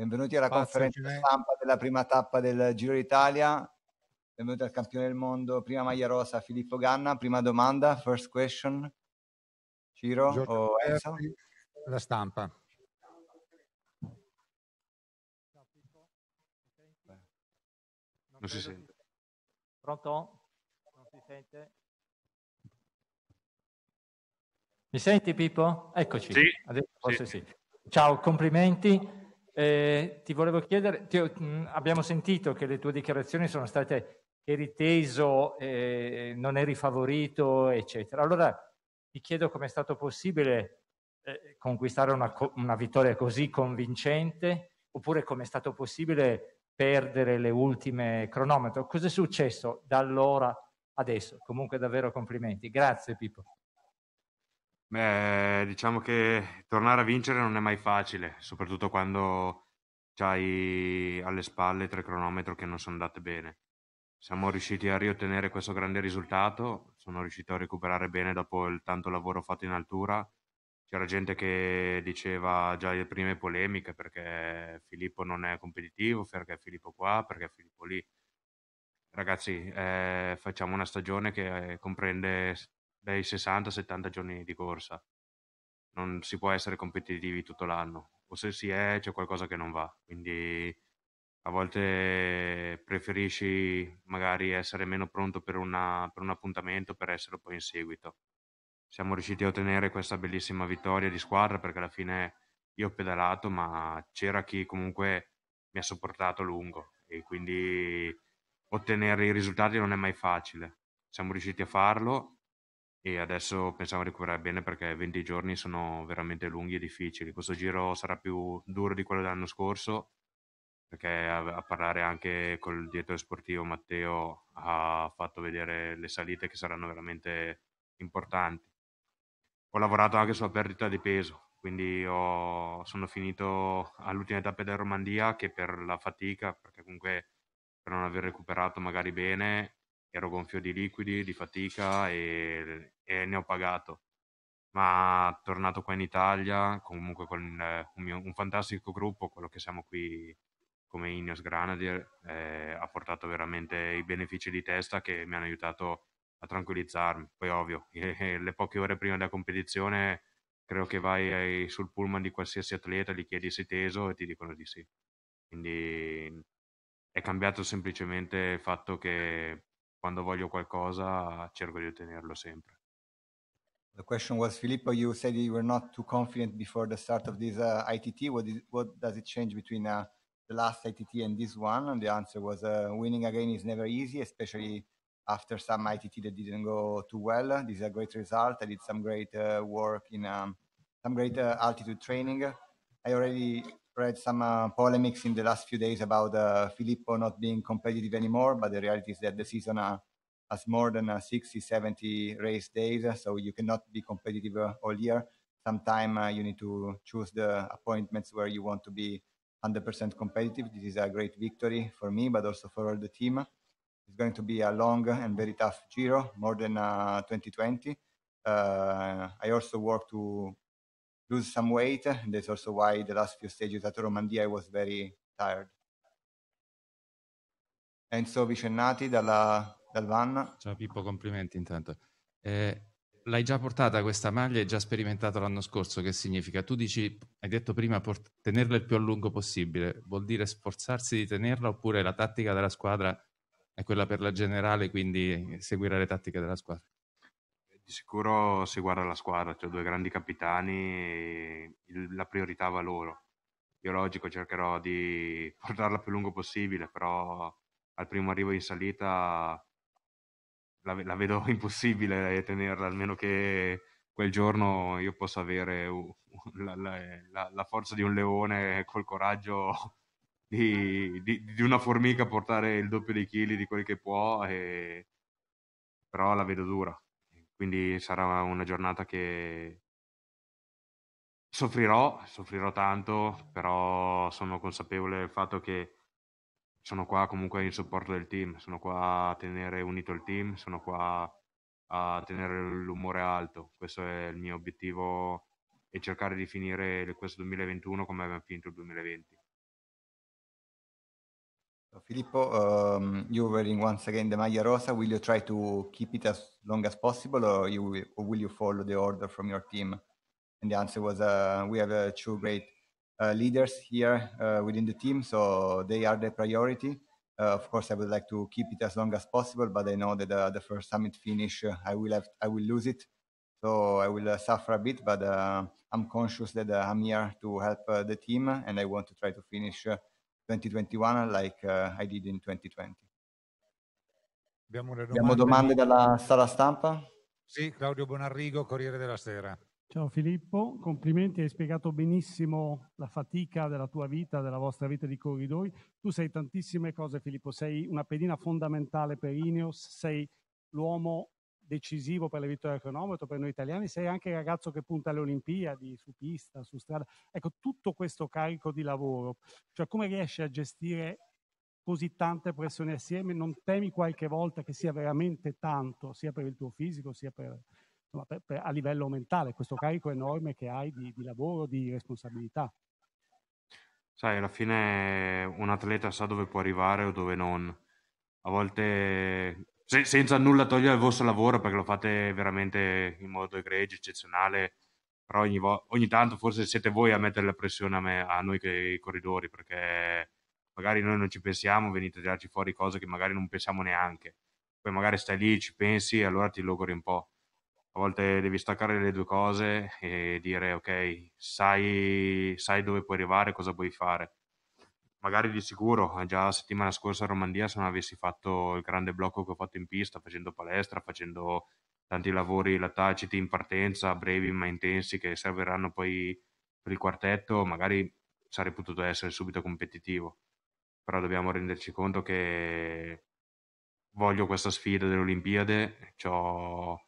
Benvenuti alla Pazzo, conferenza stampa della prima tappa del Giro d'Italia. Benvenuti al campione del mondo, prima maglia rosa Filippo Ganna. Prima domanda, first question. Ciro o Enzo? La stampa. Non si sente. Pronto? Non si sente? Mi senti Pippo? Eccoci. Sì. Adesso forse sì. sì. Ciao, complimenti. Eh, ti volevo chiedere, ti, abbiamo sentito che le tue dichiarazioni sono state che eri teso, eh, non eri favorito, eccetera. Allora ti chiedo come è stato possibile eh, conquistare una, una, vittoria così convincente oppure come è stato possibile perdere le ultime cronometro. Cos'è successo da allora adesso? Comunque davvero complimenti. Grazie Pippo. Beh, diciamo che tornare a vincere non è mai facile, soprattutto quando hai alle spalle tre cronometri che non sono andate bene. Siamo riusciti a riottenere questo grande risultato, sono riuscito a recuperare bene dopo il tanto lavoro fatto in altura. C'era gente che diceva già le prime polemiche perché Filippo non è competitivo, perché Filippo qua, perché Filippo lì. Ragazzi, eh, facciamo una stagione che comprende dai 60-70 giorni di corsa. Non si può essere competitivi tutto l'anno, o se si è c'è qualcosa che non va, quindi a volte preferisci magari essere meno pronto per, una, per un appuntamento per essere poi in seguito. Siamo riusciti a ottenere questa bellissima vittoria di squadra perché alla fine io ho pedalato, ma c'era chi comunque mi ha sopportato a lungo e quindi ottenere i risultati non è mai facile. Siamo riusciti a farlo e adesso pensavo di curare bene perché 20 giorni sono veramente lunghi e difficili. Questo giro sarà più duro di quello dell'anno scorso perché a, a parlare anche col direttore sportivo Matteo ha fatto vedere le salite che saranno veramente importanti. Ho lavorato anche sulla perdita di peso, quindi ho, sono finito all'ultima tappa della Romandia che per la fatica, perché comunque per non aver recuperato magari bene ero gonfio di liquidi, di fatica e, e ne ho pagato. Ma tornato qua in Italia, comunque con eh, un, mio, un fantastico gruppo, quello che siamo qui come Ineos Granadier, eh, ha portato veramente i benefici di testa che mi hanno aiutato a tranquillizzarmi. Poi ovvio, le poche ore prima della competizione credo che vai sul pullman di qualsiasi atleta, gli chiedi se teso e ti dicono di sì. Quindi è cambiato semplicemente il fatto che quando voglio qualcosa cerco di ottenerlo sempre. The question was, Filippo, you said you were not too confident before the start of this uh, ITT. What, is, what does it change between uh, the last ITT and this one? And the answer was, uh, winning again is never easy, especially after some ITT that didn't go too well. This is a great result. I did some great uh, work in um, some great uh, altitude training. I already read some uh, polemics in the last few days about uh, Filippo not being competitive anymore, but the reality is that the season uh, has more than uh, 60, 70 race days, uh, so you cannot be competitive uh, all year. Sometimes uh, you need to choose the appointments where you want to be 100% competitive. This is a great victory for me, but also for all the team. It's going to be a long and very tough Giro, more than 2020. I also work to lose some weight. And that's also why the last few stages at Romandia I was very tired. Enzo Vicennati dalla, dal Van. Ciao Pippo, complimenti intanto. Eh, l'hai già portata questa maglia e già sperimentato l'anno scorso, che significa? Tu dici, hai detto prima, port- tenerla il più a lungo possibile, vuol dire sforzarsi di tenerla oppure la tattica della squadra è quella per la generale, quindi seguire le tattiche della squadra? di sicuro si guarda la squadra, cioè due grandi capitani, la priorità va loro. Io logico cercherò di portarla più lungo possibile, però al primo arrivo in salita la, la vedo impossibile tenerla, almeno che quel giorno io possa avere la, la, la forza di un leone col coraggio di, di, di, una formica portare il doppio dei chili di quel che può, e... però la vedo dura quindi sarà una giornata che soffrirò, soffrirò tanto, però sono consapevole del fatto che sono qua comunque in supporto del team, sono qua a tenere unito il team, sono qua a tenere l'umore alto, questo è il mio obiettivo e cercare di finire questo 2021 come abbiamo finito il 2020. Filippo, um, you're wearing once again the Maglia Rosa. Will you try to keep it as long as possible, or you will, or will you follow the order from your team? And the answer was, uh, we have uh, two great uh, leaders here uh, within the team, so they are the priority. Uh, of course, I would like to keep it as long as possible, but I know that uh, the first summit finish, I will have, I will lose it, so I will suffer a bit. But I'm conscious that I'm here to help the team, and I want to try to finish 2021 like uh, I did in 2020. Abbiamo, domande. Abbiamo domande dalla sala stampa? Sì, Claudio Bonarrigo, Corriere della Sera. Ciao Filippo, complimenti, hai spiegato benissimo la fatica della tua vita, della vostra vita di corridoi. Tu sei tantissime cose Filippo, sei una pedina fondamentale per Ineos, sei l'uomo decisivo per la vittoria del cronometro per noi italiani, sei anche il ragazzo che punta alle Olimpiadi, su pista, su strada. Ecco, tutto questo carico di lavoro, cioè come riesci a gestire così tante pressioni assieme? Non temi qualche volta che sia veramente tanto, sia per il tuo fisico, sia per, insomma, per, per, a livello mentale, questo carico enorme che hai di, di lavoro, di responsabilità? Sai, alla fine un atleta sa dove può arrivare o dove non. A volte se, senza nulla togliere il vostro lavoro perché lo fate veramente in modo egregio, eccezionale, però ogni, vo- ogni tanto forse siete voi a mettere la pressione a, me, a noi che i corridori perché magari noi non ci pensiamo, venite a tirarci fuori cose che magari non pensiamo neanche. Poi magari stai lì, ci pensi e allora ti logori un po'. A volte devi staccare le due cose e dire ok, sai, sai dove puoi arrivare, cosa puoi fare magari di sicuro, eh, già la settimana scorsa a Romandia, se non avessi fatto il grande blocco che ho fatto in pista, facendo palestra, facendo tanti lavori lataciti in partenza, brevi ma intensi, che serviranno poi per il quartetto, magari sarei potuto essere subito competitivo. Però dobbiamo renderci conto che voglio questa sfida delle Olimpiadi, ho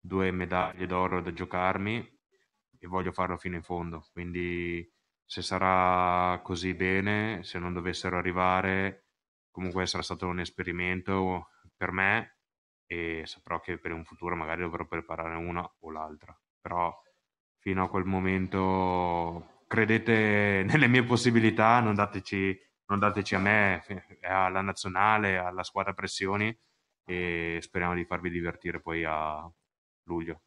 due medaglie d'oro da giocarmi e voglio farlo fino in fondo. Quindi se sarà così bene, se non dovessero arrivare, comunque sarà stato un esperimento per me e saprò che per un futuro magari dovrò preparare una o l'altra. Però fino a quel momento credete nelle mie possibilità, non dateci, non dateci a me, eh, alla nazionale, alla squadra pressioni e speriamo di farvi divertire poi a luglio.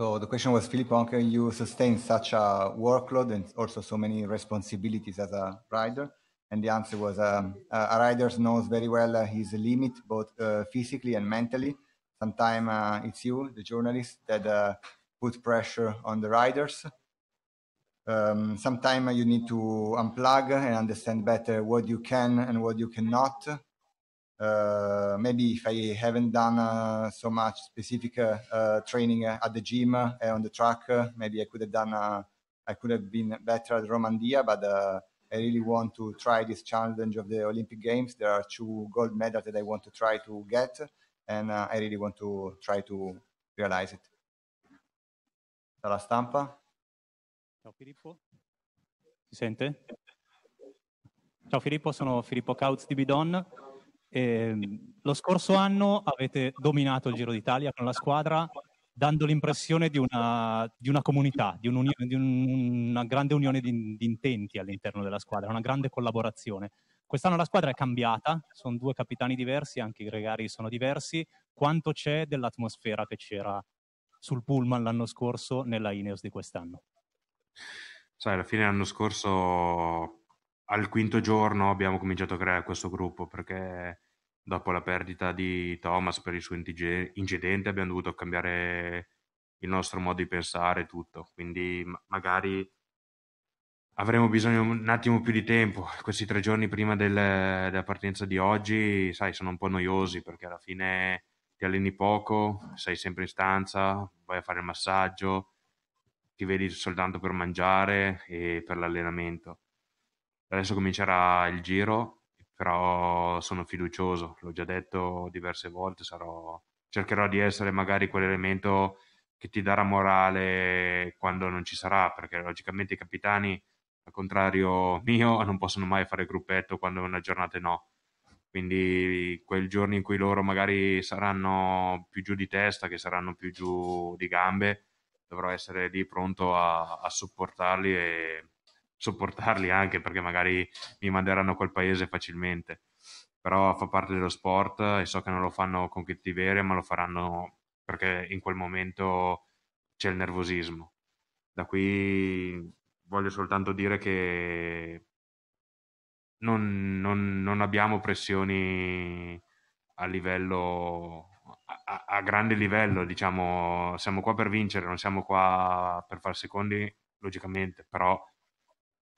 So the question was, Philip, how can you sustain such a workload and also so many responsibilities as a rider? And the answer was, um, a rider knows very well uh, his limit, both uh, physically and mentally. Sometimes uh, it's you, the journalist, that uh, put pressure on the riders. Um, sometimes you need to unplug and understand better what you can and what you cannot uh, maybe if I haven't done uh, so much specific uh, uh training uh, at the gym uh, on the track, maybe I could have done, I could have been better at Romandia, but I really want to try this challenge of the Olympic Games. There are two gold medals that I want to try to get, and I really want to try to realize it. Dalla stampa. Ciao Filippo. Si sente? Ciao Filippo, sono Filippo Cauz di Bidon. Eh, lo scorso anno avete dominato il Giro d'Italia con la squadra, dando l'impressione di una, di una comunità, di, di un, una grande unione di, di, intenti all'interno della squadra, una grande collaborazione. Quest'anno la squadra è cambiata, sono due capitani diversi, anche i gregari sono diversi. Quanto c'è dell'atmosfera che c'era sul pullman l'anno scorso nella Ineos di quest'anno? Cioè, alla fine l'anno scorso al quinto giorno abbiamo cominciato a creare questo gruppo perché dopo la perdita di Thomas per il suo incidente abbiamo dovuto cambiare il nostro modo di pensare e tutto, quindi magari avremo bisogno un attimo più di tempo. Questi tre giorni prima del, della partenza di oggi, sai, sono un po' noiosi perché alla fine ti alleni poco, sei sempre in stanza, vai a fare il massaggio, ti vedi soltanto per mangiare e per l'allenamento. Adesso comincerà il giro, però sono fiducioso, l'ho già detto diverse volte, sarò... cercherò di essere magari quell'elemento che ti darà morale quando non ci sarà, perché logicamente i capitani, al contrario mio, non possono mai fare gruppetto quando una giornata no. Quindi quel giorno in cui loro magari saranno più giù di testa, che saranno più giù di gambe, dovrò essere lì pronto a, a supportarli e sopportarli anche perché magari mi manderanno a quel paese facilmente. Però fa parte dello sport e so che non lo fanno con ti cattiveria, ma lo faranno perché in quel momento c'è il nervosismo. Da qui voglio soltanto dire che non, non, non abbiamo pressioni a livello a, a, grande livello, diciamo, siamo qua per vincere, non siamo qua per far secondi, logicamente, però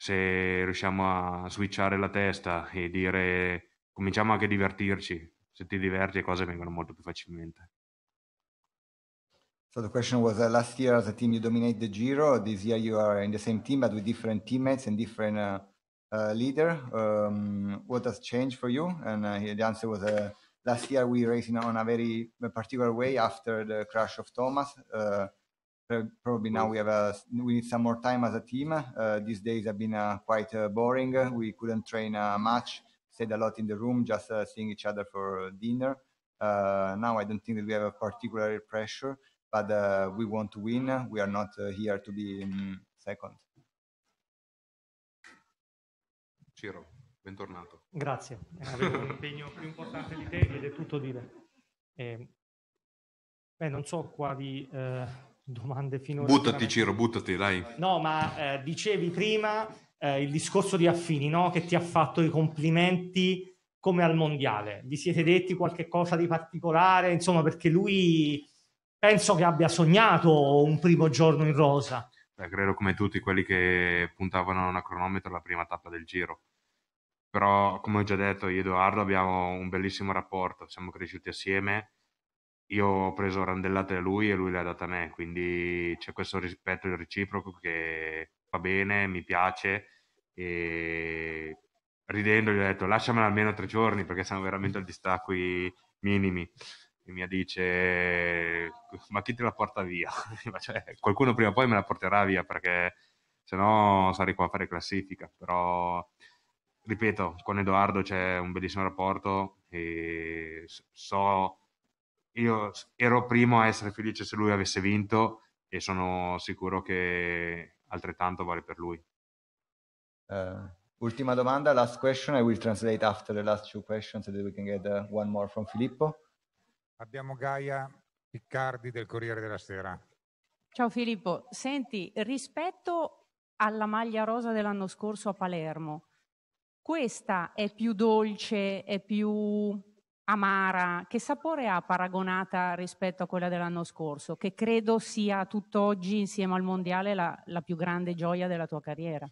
se riusciamo a switchare la testa e dire cominciamo anche a divertirci, se ti diverti le cose vengono molto più facilmente. So the question was uh, last year as a team you dominate the Giro, this year you are in the same team but with different teammates and different uh, uh, leader. Um, what has changed for you? And uh, the answer was uh, last year we raced in on a very uh, particular way after the crash of Thomas. Uh, Uh, probably now we have a, we need some more time as a team. Uh, these days have been uh, quite boring. We couldn't train much. Said a lot in the room, just seeing each other for dinner. now I don't think that we have a particular pressure, but we want to win. We are not here to be um, second. Ciro, bentornato. Grazie, eh, avevo un impegno più importante di te ed è tutto dire. Eh, beh, non so quali eh, domande finora. Buttati Ciro, buttati, dai. No, ma eh, dicevi prima eh, il discorso di Affini, no? che ti ha fatto i complimenti come al mondiale. Vi siete detti qualche cosa di particolare? Insomma, perché lui penso che abbia sognato un primo giorno in rosa. Eh, credo come tutti quelli che puntavano a una cronometro la prima tappa del giro. Però, come ho già detto, io e Edoardo abbiamo un bellissimo rapporto, siamo cresciuti assieme io ho preso randellate da lui e lui le ha date a me, quindi c'è questo rispetto reciproco che va bene, mi piace e ridendo gli ho detto lasciamela almeno tre giorni perché siamo veramente al distacco i minimi e mi ha dice ma chi te la porta via? cioè, qualcuno prima o poi me la porterà via perché se no sarei qua a fare classifica però ripeto con Edoardo c'è un bellissimo rapporto e so io ero primo a essere felice se lui avesse vinto e sono sicuro che altrettanto vale per lui. Uh, ultima domanda, last question, I will translate after the last two questions so that we can get uh, one more from Filippo. Abbiamo Gaia Piccardi del Corriere della Sera. Ciao Filippo, senti, rispetto alla maglia rosa dell'anno scorso a Palermo, questa è più dolce, è più amara, che sapore ha paragonata rispetto a quella dell'anno scorso, che credo sia tutt'oggi insieme al mondiale la, la più grande gioia della tua carriera?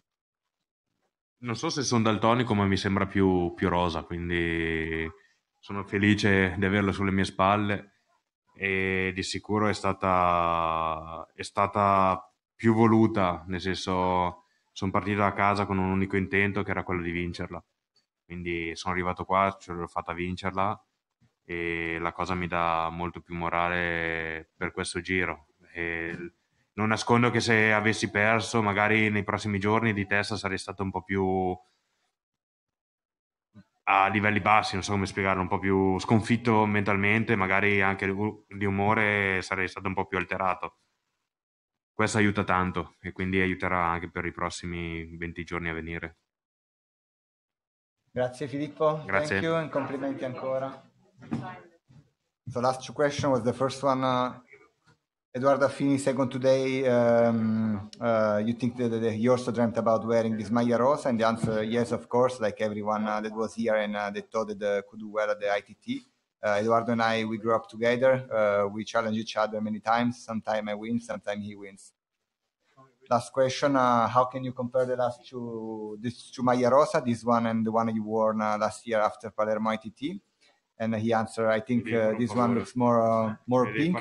Non so se sono daltonico, ma mi sembra più, più rosa, quindi sono felice di averlo sulle mie spalle e di sicuro è stata, è stata più voluta, nel senso sono partito da casa con un unico intento che era quello di vincerla quindi sono arrivato qua, ce l'ho fatta vincerla e la cosa mi dà molto più morale per questo giro. E non nascondo che se avessi perso, magari nei prossimi giorni di testa sarei stato un po' più a livelli bassi, non so come spiegarlo, un po' più sconfitto mentalmente, magari anche di umore sarei stato un po' più alterato. Questo aiuta tanto e quindi aiuterà anche per i prossimi 20 giorni a venire. Grazie Filippo. Grazie. Thank you and complimenti ancora. So last question was the first one. Uh, Eduardo Fini, second today, um, uh, you think that, he also dreamt about wearing this Maya Rosa? And the answer, yes, of course, like everyone uh, that was here and uh, they thought that uh, could do well at the ITT. Uh, Eduardo and I, we grew up together. Uh, we challenge each other many times. Sometimes I win, sometimes he wins last question uh, how can you compare the last two this to Maya Rosa this one and the one you won uh, last year after Palermo ITT and he answered I think uh, this one looks more uh, more pink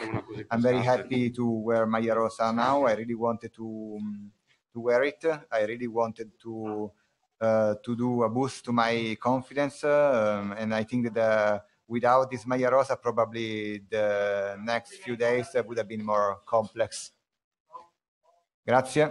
I'm very happy to wear Maya Rosa now I really wanted to um, to wear it I really wanted to uh, to do a boost to my confidence um, and I think that the without this Maya Rosa, probably the next few days uh, would have been more complex. Grazie.